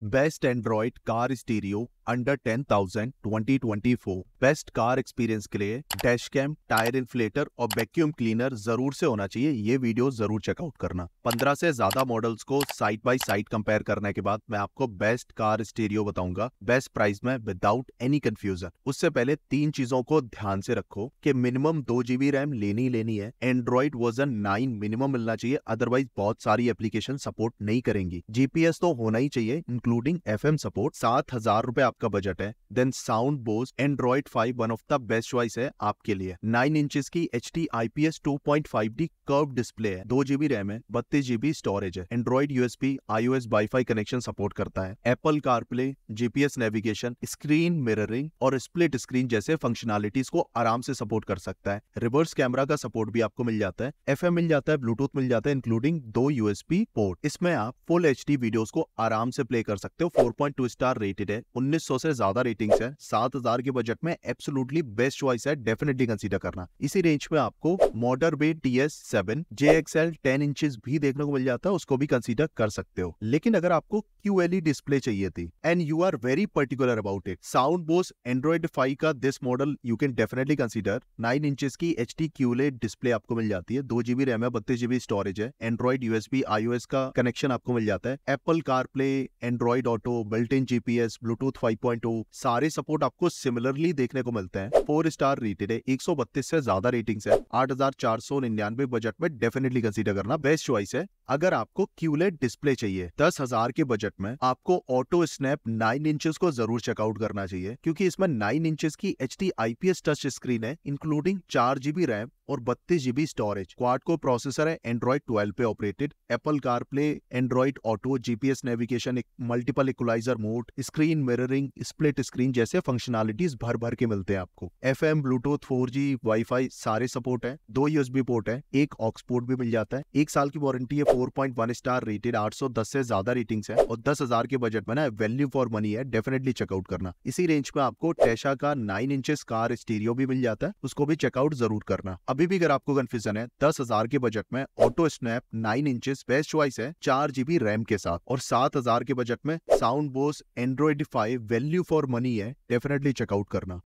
best Android car stereo under ten thousand twenty twenty four best car experience के लिए dash cam tyre inflator और vacuum cleaner जरूर से होना चाहिए ये वीडियो जरूर चेकआउट करना पंद्रह से ज्यादा मॉडल्स को साइड बाई साइड कंपेयर करने के बाद मैं आपको बेस्ट कार स्टेरियो बताऊंगा बेस्ट प्राइस में विदाउट एनी कंफ्यूजन उससे पहले तीन चीजों को ध्यान से रखो कि मिनिमम दो जीबी रैम लेनी लेनी है एंड्रॉइड वर्जन नाइन मिनिमम मिलना चाहिए अदरवाइज बहुत सारी एप्लीकेशन सपोर्ट नहीं करेंगी जीपीएस तो होना ही चाहिए इंक्लूडिंग एफ सपोर्ट सात हजार रूपए आप का बजट है then Sound Boss Android five one of the best choice है आपके लिए नाइन इंचेस की H T I P S two point five D curve display है दो जीबी रैम है बत्तीस जीबी स्टोरेज है Android USB Wi WiFi connection support करता है Apple CarPlay GPS navigation screen mirroring और स्प्लिट स्क्रीन जैसे फंक्शनलिटीज को आराम से सपोर्ट कर सकता है रिवर्स कैमरा का सपोर्ट भी आपको मिल जाता है एफ मिल जाता है ब्लूटूथ मिल जाता है इंक्लूडिंग दो यूएसपी पोर्ट इसमें आप फुल एच डी वीडियो को आराम से प्ले कर सकते हो four point two star rated है उन्नीस 500 से ज्यादा रेटिंग्स है 7000 के बजट में एब्सोल्युटली बेस्ट चॉइस है डेफिनेटली कंसीडर करना इसी रेंज में आपको मॉडर वे T S seven J XL ten inches भी देखने को मिल जाता है उसको भी कंसीडर कर सकते हो लेकिन अगर आपको क्यूएलई डिस्प्ले e चाहिए थी and you are very particular about it Sound Boss Android five का this model you can definitely consider nine inches की एच टी क्यूलेट डिस्प्ले आपको मिल जाती है दो जीबी रैम है बत्तीस जीबी स्टोरेज है एंड्रॉइड यूएसबी आईओएस का कनेक्शन आपको मिल जाता है Apple car play Android auto built in GPS Bluetooth five 3.0 सारे सपोर्ट आपको सिमिलरली देखने को मिलते हैं फोर स्टार रेटेड है एक से ज्यादा रेटिंग्स है आठ बजट में डेफिनेटली कंसीडर करना बेस्ट चॉइस है अगर आपको क्यूलेट डिस्प्ले चाहिए दस हजार के बजट में आपको ऑटो स्नैप नाइन इंचेस को जरूर चेकआउट करना चाहिए क्योंकि इसमें नाइन इंचेस की एच डी टच स्क्रीन है इंक्लूडिंग चार जीबी रैम और बत्तीस GB storage quad core processor है एंड्रॉइड 12 पे operated Apple car play Android auto GPS navigation multiple equalizer mode screen mirroring split screen जैसे फंक्शनलिटीज भर भर के मिलते हैं आपको F M Bluetooth four G सारे सपोर्ट है दो यूएसबी पोर्ट है एक ऑक्सपोर्ट भी मिल जाता है एक साल की वारंटी है four point one star rated आठ सौ दस से ज्यादा रेटिंग है और दस हजार के बजट में ना वैल्यू फॉर मनी है डेफिनेटली चेकआउट करना इसी रेंज में आपको टेशा का नाइन इंचेस कार स्टीरियो भी मिल जाता है उसको भी चेकआउट जरूर करना अब अभी भी अगर आपको कंफ्यूजन है दस हजार के बजट में auto snap nine inches best choice है चार जीबी रैम के साथ और सात हजार के बजट में Sound Boss Android five value for money है डेफिनेटली चेकआउट करना